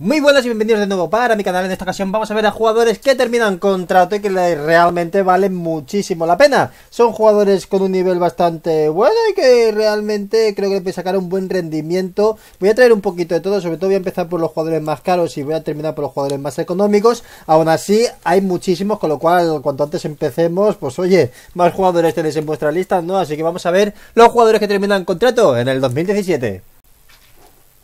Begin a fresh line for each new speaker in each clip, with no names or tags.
Muy buenas y bienvenidos de nuevo para mi canal. En esta ocasión vamos a ver a jugadores que terminan contrato y que realmente valen muchísimo la pena. Son jugadores con un nivel bastante bueno y que realmente creo que le sacar un buen rendimiento. Voy a traer un poquito de todo, sobre todo voy a empezar por los jugadores más caros y voy a terminar por los jugadores más económicos. Aún así hay muchísimos, con lo cual cuanto antes empecemos, pues oye, más jugadores tenéis en vuestra lista, ¿no? Así que vamos a ver los jugadores que terminan contrato en el 2017.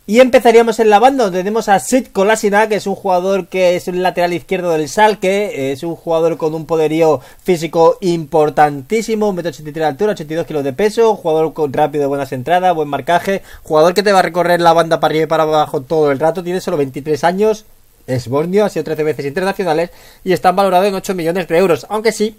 Y empezaríamos en la banda, tenemos a Sid Kolasina, que es un jugador que es un lateral izquierdo del Salque, es un jugador con un poderío físico importantísimo, 1,83 de altura, 82 kilos de peso, jugador con rápido, buenas entradas, buen marcaje, jugador que te va a recorrer la banda para arriba y para abajo todo el rato, tiene solo 23 años, es borneo, ha sido 13 veces internacionales y está valorado en 8 millones de euros, aunque sí,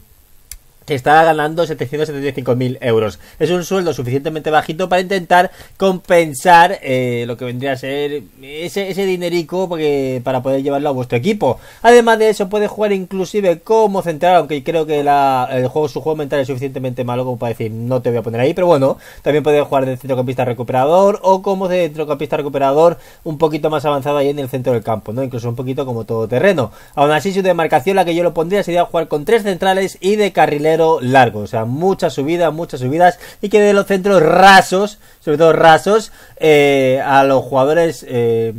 está ganando 775.000 euros. Es un sueldo suficientemente bajito para intentar compensar eh, lo que vendría a ser ese, ese dinerico porque, para poder llevarlo a vuestro equipo. Además de eso, puede jugar inclusive como central, aunque creo que el juego, su juego mental es suficientemente malo como para decir no te voy a poner ahí, pero bueno, también puede jugar de centrocampista recuperador o como centrocampista recuperador un poquito más avanzado ahí en el centro del campo, ¿no? Incluso un poquito como todo terreno. Aún así, su demarcación, la que yo lo pondría sería jugar con tres centrales y de carrilero largo, o sea, muchas subidas, muchas subidas, y que de los centros rasos, sobre todo rasos, eh, a los jugadores eh,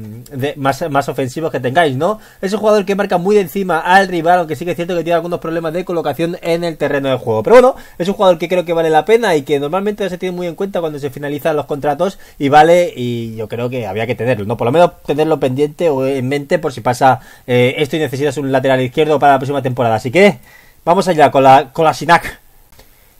más, ofensivos que tengáis, ¿no? Es un jugador que marca muy de encima al rival, aunque sí que es cierto que tiene algunos problemas de colocación en el terreno del juego. Pero bueno, es un jugador que creo que vale la pena y que normalmente se tiene muy en cuenta cuando se finalizan los contratos y vale, y yo creo que había que tenerlo, ¿no? Por lo menos tenerlo pendiente o en mente por si pasa eh, esto y necesitas un lateral izquierdo para la próxima temporada. Así que... Vamos allá con la, con la Sinac.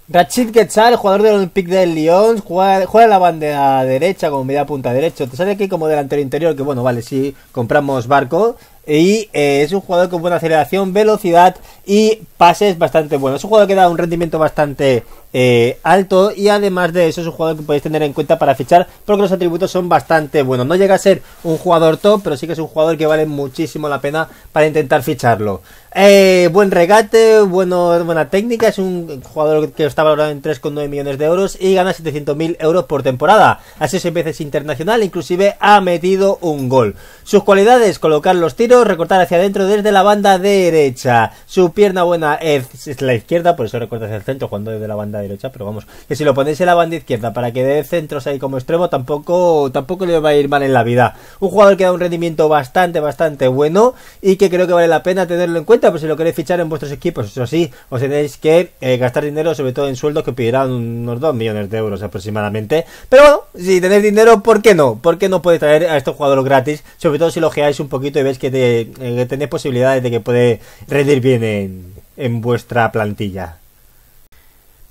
Rachid Quetzal, jugador del Olympic del Lyon, juega, la banda derecha como media punta derecho. Te sale aquí como delantero interior, que bueno, vale, si compramos barco, y eh, es un jugador con buena aceleración, velocidad y pases bastante buenos Es un jugador que da un rendimiento bastante eh, alto y además de eso es un jugador que podéis tener en cuenta para fichar porque los atributos son bastante buenos. No llega a ser un jugador top, pero sí que es un jugador que vale muchísimo la pena para intentar ficharlo. Eh, buen regate, buena técnica, es un jugador que está valorado en 3,9 millones de euros y gana 700.000 euros por temporada. Así seis veces internacional, inclusive ha metido un gol. Sus cualidades, colocar los tiros recortar hacia adentro desde la banda derecha. Su pierna buena es, la izquierda, por eso recorta hacia el centro cuando desde la banda derecha, pero vamos, que si lo ponéis en la banda izquierda para que dé centros ahí como extremo, tampoco, tampoco le va a ir mal en la vida. Un jugador que da un rendimiento bastante, bastante bueno y que creo que vale la pena tenerlo en cuenta, pues si lo queréis fichar en vuestros equipos, eso sí, os tenéis que eh, gastar dinero, sobre todo en sueldos que pedirán unos 2 millones de euros aproximadamente. Pero bueno, si tenéis dinero, ¿por qué no? ¿Por qué no podéis traer a estos jugadores gratis? Sobre todo si lo geáis un poquito y veis que te que, eh, posibilidades de que puede rendir bien en vuestra plantilla.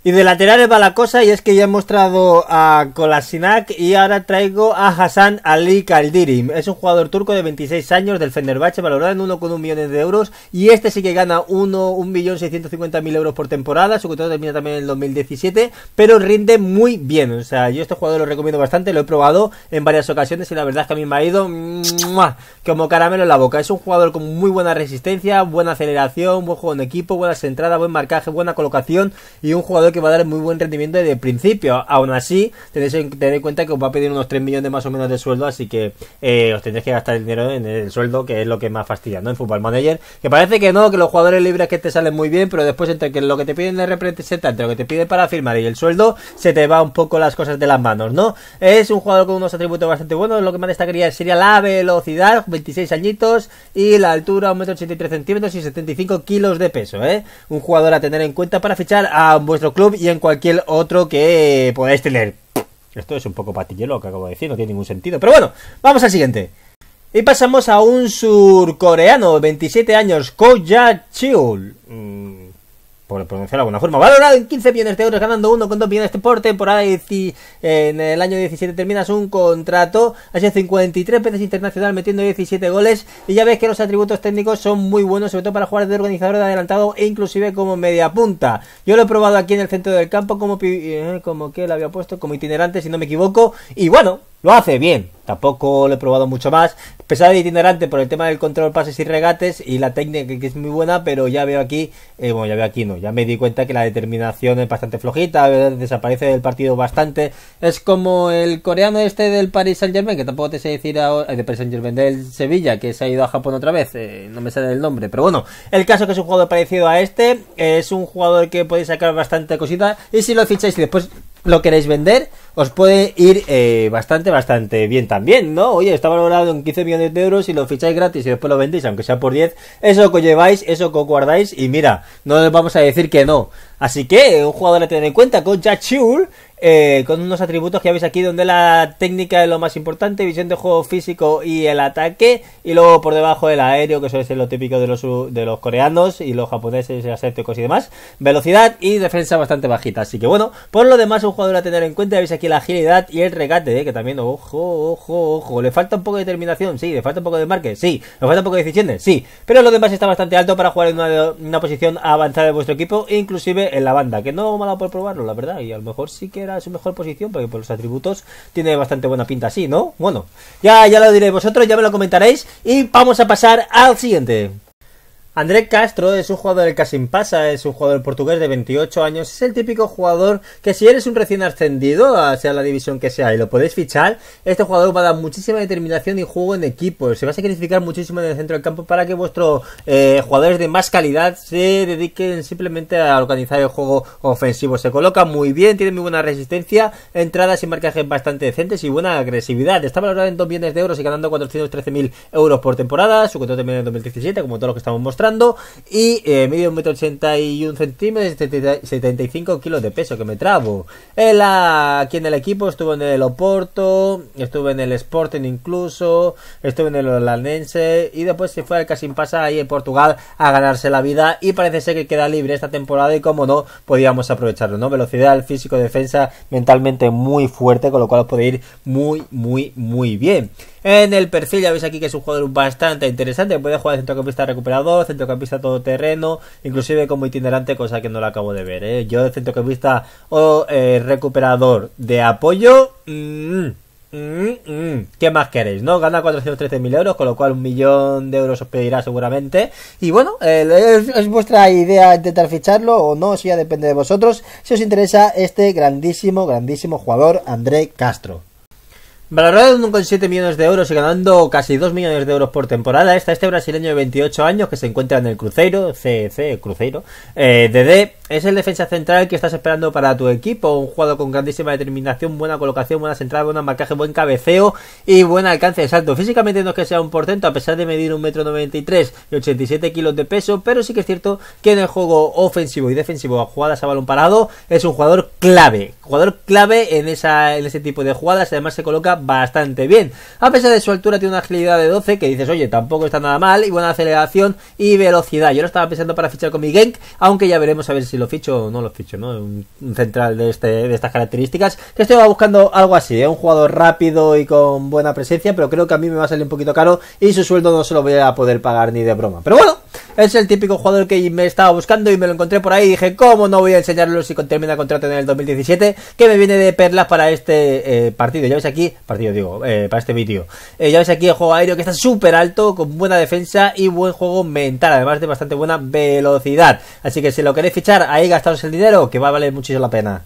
Y de laterales va la cosa y es que ya he mostrado a Kolasinac y ahora traigo a Hassan Ali Kaldirim. Es un jugador turco de 26 años del Fenerbahce valorado en 1,1 millones de euros y este sí que gana 1.650.000 euros por temporada, su contrato termina también en el 2017, pero rinde muy bien. O sea, yo este jugador lo recomiendo bastante, lo he probado en varias ocasiones y la verdad es que a mí me ha ido como caramelo en la boca. Es un jugador con muy buena resistencia, buena aceleración, buen juego en equipo, buenas entradas, buen marcaje, buena colocación y un jugador que que va a dar muy buen rendimiento desde el principio. Aún así, tenéis que tener en cuenta que os va a pedir unos 3 millones más o menos de sueldo, así que eh, os tendréis que gastar el dinero en el sueldo, que es lo que más fastidia, ¿no? En Football Manager, que parece que no, que los jugadores libres que te salen muy bien, pero después entre que lo que te piden de representante, lo que te piden para firmar y el sueldo, se te va un poco las cosas de las manos, ¿no? Es un jugador con unos atributos bastante buenos, lo que más destacaría sería la velocidad, 26 añitos, y la altura, 1,83 centímetros y 75 kilos de peso, ¿eh? Un jugador a tener en cuenta para fichar a vuestro club y en cualquier otro que podáis tener. Esto es un poco patillero que acabo de decir, no tiene ningún sentido. Pero bueno, vamos al siguiente. Y pasamos a un surcoreano, 27 años, Ko Chiul. Mm, por pronunciar de alguna forma, valorado en 15 millones de euros, ganando con 2 millones de por temporada y en el año 17 terminas un contrato, ha sido 53 veces internacional metiendo 17 goles y ya ves que los atributos técnicos son muy buenos, sobre todo para jugar de organizador de adelantado e inclusive como media punta. Yo lo he probado aquí en el centro del campo como, eh, como que lo había puesto, como itinerante si no me equivoco y bueno, lo hace bien, Tampoco lo he probado mucho más. Pesado y e itinerante por el tema del control, pases y regates y la técnica que es muy buena, pero ya veo aquí, eh, bueno, ya veo aquí no, ya me di cuenta que la determinación es bastante flojita, desaparece del partido bastante. Es como el coreano este del Paris Saint Germain, que tampoco te sé decir ahora, eh, de Paris Saint Germain, del Sevilla, que se ha ido a Japón otra vez, eh, no me sale el nombre, pero bueno, el caso que es un jugador parecido a este, es un jugador que podéis sacar bastante cosita y si lo ficháis y después lo queréis vender, os puede ir eh, bastante, bastante bien también, ¿no? Oye, está valorado en 15 millones de euros y lo ficháis gratis y después lo vendéis, aunque sea por 10. Eso que lleváis, eso que guardáis y mira, no les vamos a decir que no. Así que un jugador a tener en cuenta con Jack eh, con unos atributos que habéis aquí donde la técnica es lo más importante, visión de juego físico y el ataque, y luego por debajo el aéreo, que suele ser lo típico de los, de los coreanos y los japoneses, asiáticos y demás, velocidad y defensa bastante bajita. Así que bueno, por lo demás un jugador a tener en cuenta, ya veis aquí la agilidad y el regate, eh, que también, ojo, ojo, ojo, le falta un poco de determinación, sí, le falta un poco de marque, sí, le falta un poco de decisiones, sí, pero lo demás está bastante alto para jugar en una, una posición avanzada de vuestro equipo, inclusive en la banda, que no me ha por probarlo, la verdad, y a lo mejor sí que era su mejor posición, porque por los atributos tiene bastante buena pinta así, ¿no? Bueno, ya, ya lo diréis vosotros, ya me lo comentaréis, y vamos a pasar al siguiente. André Castro es un jugador del pasa es un jugador portugués de 28 años, es el típico jugador que si eres un recién ascendido, sea la división que sea, y lo podéis fichar, este jugador va a dar muchísima determinación y juego en equipo, se va a sacrificar muchísimo en el centro del campo para que vuestros eh, jugadores de más calidad se dediquen simplemente a organizar el juego ofensivo. Se coloca muy bien, tiene muy buena resistencia, entradas y marcajes bastante decentes y buena agresividad. Está valorado en 2 millones de euros y ganando 413.000 euros por temporada, su contrato termina en 2017, como todos los que estamos mostrando y eh, mide 1,81 centímetros y 75 kilos de peso, que me trabo. El, ah, aquí en el equipo estuvo en el Oporto, estuve en el Sporting incluso, estuve en el Holandense y después se fue al Casimpasa ahí en Portugal a ganarse la vida. Y parece ser que queda libre esta temporada y como no, podíamos aprovecharlo, ¿no? Velocidad, físico, defensa, mentalmente muy fuerte, con lo cual puede ir muy, muy, muy bien. En el perfil ya veis aquí que es un jugador bastante interesante. Puede jugar de centrocampista recuperador, centrocampista todoterreno, inclusive como itinerante, cosa que no lo acabo de ver. ¿eh? Yo de centrocampista o eh, recuperador de apoyo... Mm, mm, mm. ¿Qué más queréis? ¿No? Gana 413.000 euros, con lo cual un millón de euros os pedirá seguramente. Y bueno, es, vuestra idea intentar ficharlo o no, si ya depende de vosotros. Si os interesa este grandísimo, grandísimo jugador, André Castro. Valorado en 1,7 millones de euros y ganando casi 2 millones de euros por temporada, está este brasileño de 28 años que se encuentra en el Cruzeiro, CC, e Cruzeiro. Eh, DD es el defensa central que estás esperando para tu equipo, un jugador con grandísima determinación, buena colocación, buena entradas, buen marcaje, buen cabeceo y buen alcance de salto. Físicamente no es que sea un portento, a pesar de medir 1,93m y 87 kilos de peso, pero sí que es cierto que en el juego ofensivo y defensivo a jugadas a balón parado es un jugador clave, jugador clave en, esa, en ese tipo de jugadas, además se coloca bastante bien. A pesar de su altura, tiene una agilidad de 12 que dices, oye, tampoco está nada mal, y buena aceleración y velocidad. Yo lo estaba pensando para fichar con mi Genk, aunque ya veremos a ver si lo ficho o no lo ficho, ¿no? Un, central de, este, de estas características. Que estoy buscando algo así, ¿eh? un jugador rápido y con buena presencia, pero creo que a mí me va a salir un poquito caro y su sueldo no se lo voy a poder pagar ni de broma. Pero bueno, es el típico jugador que me estaba buscando y me lo encontré por ahí dije, ¿cómo no voy a enseñarlo si termina contrato en el 2017? Que me viene de perlas para este eh, partido. Ya veis aquí, partido digo, eh, para este vídeo. Eh, ya veis aquí el juego aéreo que está súper alto, con buena defensa y buen juego mental, además de bastante buena velocidad. Así que si lo queréis fichar, ahí gastaros el dinero, que va a valer muchísimo la pena.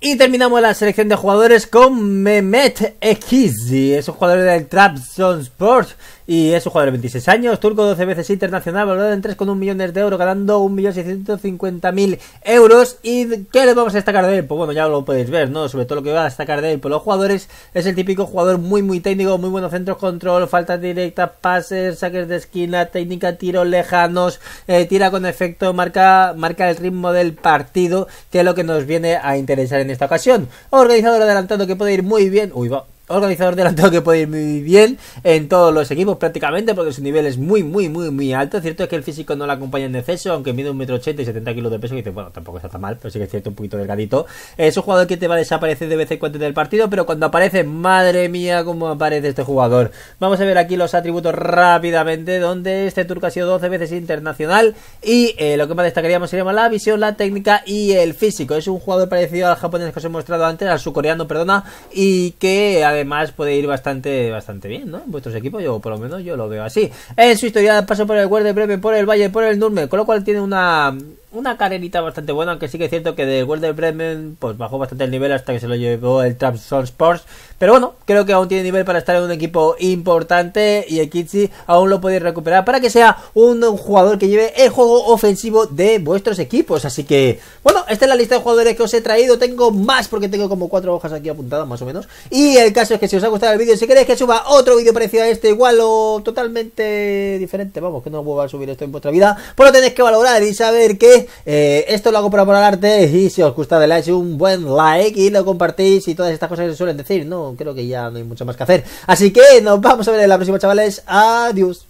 Y terminamos la selección de jugadores con Mehmet Ekizi, es un jugador del Sports y es un jugador de 26 años, turco, 12 veces internacional, valorado en con 3,1 millones de euros, ganando 1.650.000 euros. ¿Y qué le vamos a destacar de él? Pues bueno, ya lo podéis ver, ¿no? Sobre todo lo que va a destacar de él por pues los jugadores. Es el típico jugador muy, muy técnico, muy buenos centros, control, faltas directas, pases, saques de esquina, técnica, tiros lejanos, eh, tira con efecto, marca, marca el ritmo del partido, que es lo que nos viene a interesar en esta ocasión. Organizador adelantado que puede ir muy bien. Uy, va, organizador delantero que puede ir muy bien en todos los equipos prácticamente porque su nivel es muy muy muy muy alto cierto es que el físico no lo acompaña en exceso aunque mide un metro ochenta y 70 kilos de peso Y dice bueno tampoco está tan mal pero sí que es cierto un poquito delgadito es un jugador que te va a desaparecer de vez en cuando del partido pero cuando aparece madre mía cómo aparece este jugador vamos a ver aquí los atributos rápidamente donde este turco ha sido 12 veces internacional y eh, lo que más destacaríamos sería la visión la técnica y el físico es un jugador parecido al japonés que os he mostrado antes al surcoreano perdona y que más puede ir bastante, bastante bien, ¿no? vuestros equipos, yo por lo menos yo lo veo así. En su historia paso por el Werder breve por el Valle, por el Nurme, con lo cual tiene una una carrerita bastante buena, aunque sí que es cierto que del of Bremen pues bajó bastante el nivel hasta que se lo llevó el Trabzon Sports, pero bueno, creo que aún tiene nivel para estar en un equipo importante y el Kitsi aún lo podéis recuperar para que sea un jugador que lleve el juego ofensivo de vuestros equipos, así que bueno, esta es la lista de jugadores que os he traído, tengo más porque tengo como cuatro hojas aquí apuntadas más o menos, y el caso es que si os ha gustado el vídeo, si queréis que suba otro vídeo parecido a este, igual o totalmente diferente, vamos, que no vuelva a subir esto en vuestra vida, pues lo tenéis que valorar y saber que eh, esto lo hago por amor arte y si os gusta le dais un buen like y lo compartís y todas estas cosas que se suelen decir, no, creo que ya no hay mucho más que hacer. Así que nos vamos a ver en la próxima, chavales. Adiós.